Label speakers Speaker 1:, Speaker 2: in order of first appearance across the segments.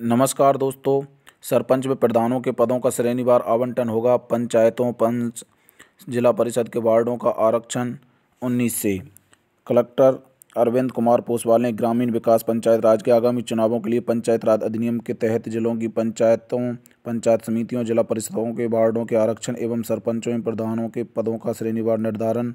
Speaker 1: नमस्कार दोस्तों सरपंच में प्रधानों के पदों का श्रेणीवार आवंटन होगा पंचायतों पंच जिला परिषद के वार्डों का आरक्षण उन्नीस से कलेक्टर अरविंद कुमार पोसवाल ने ग्रामीण विकास पंचायत राज के आगामी चुनावों के लिए पंचायत राज अधिनियम के तहत जिलों की पंचायतों पंचायत समितियों जिला परिषदों के वार्डों के आरक्षण एवं सरपंचों एवं प्रधानों के पदों का श्रेणीवार निर्धारण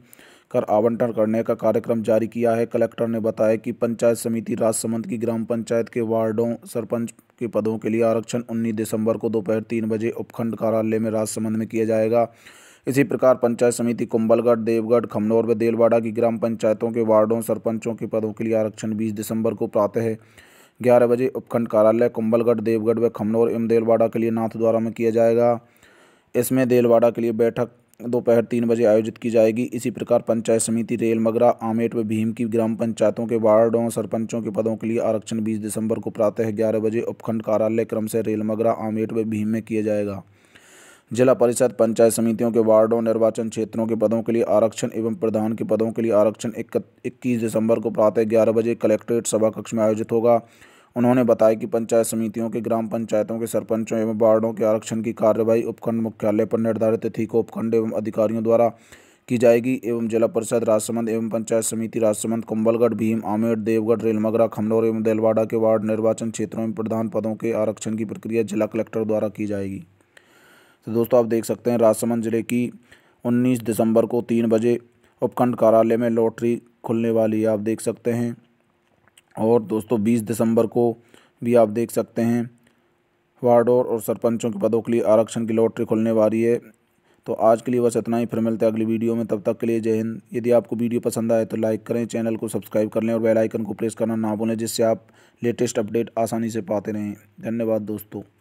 Speaker 1: कर आवंटन करने का कार्यक्रम जारी किया है कलेक्टर ने बताया कि पंचायत समिति राजसमंद की ग्राम पंचायत के वार्डों सरपंच के पदों के लिए आरक्षण उन्नीस दिसंबर को दोपहर तीन बजे उपखंड कार्यालय में राजसमंद में किया जाएगा इसी प्रकार पंचायत समिति कुंबलगढ़ देवगढ़ खमनौर व देलवाड़ा की ग्राम पंचायतों के वार्डों सरपंचों के पदों के लिए आरक्षण बीस दिसंबर को प्रातः ग्यारह बजे उपखंड कार्यालय कुंबलगढ़ देवगढ़ व खमनौर एवं देलवाड़ा के लिए नाथद्वारा में किया जाएगा इसमें देलवाड़ा के लिए बैठक दोपहर तीन बजे आयोजित की जाएगी इसी प्रकार पंचायत समिति रेल मगरा आमेट व भीम की ग्राम पंचायतों के वार्डों सरपंचों के पदों के लिए आरक्षण बीस दिसंबर को प्रातः ग्यारह बजे उपखंड कार्यालय क्रम से रेल मगरा आमेट व भीम में किया जाएगा जिला परिषद पंचायत समितियों के वार्डों निर्वाचन क्षेत्रों के पदों के लिए आरक्षण एवं प्रधान के पदों के लिए आरक्षण इक्कीस दिसंबर को प्रातः ग्यारह बजे कलेक्ट्रेट सभा कक्ष में आयोजित होगा उन्होंने बताया कि पंचायत समितियों के ग्राम पंचायतों के सरपंचों एवं वार्डों के आरक्षण की कार्यवाही उपखंड मुख्यालय पर निर्धारित तिथि को उपखंड एवं अधिकारियों द्वारा की जाएगी एवं जिला परिषद राजसमंद एवं पंचायत समिति राजसमंद कुंबलगढ़ भीम आमेर देवगढ़ रेलमगरा खमनौर एवं देलवाड़ा के वार्ड निर्वाचन क्षेत्रों में प्रधान पदों के आरक्षण की प्रक्रिया जिला कलेक्टर द्वारा की जाएगी तो दोस्तों आप देख सकते हैं राजसमंद ज़िले की 19 दिसंबर को तीन बजे उपखंड कार्यालय में लॉटरी खुलने वाली है आप देख सकते हैं और दोस्तों 20 दिसंबर को भी आप देख सकते हैं वार्ड और सरपंचों के पदों के लिए आरक्षण की लॉटरी खुलने वाली है तो आज के लिए बस इतना ही फिर मिलते हैं अगली वीडियो में तब तक के लिए जय हिंद यदि आपको वीडियो पसंद आए तो लाइक करें चैनल को सब्सक्राइब कर लें और बेल आइकन को प्रेस करना ना भूलें जिससे आप लेटेस्ट अपडेट आसानी से पाते रहें धन्यवाद दोस्तों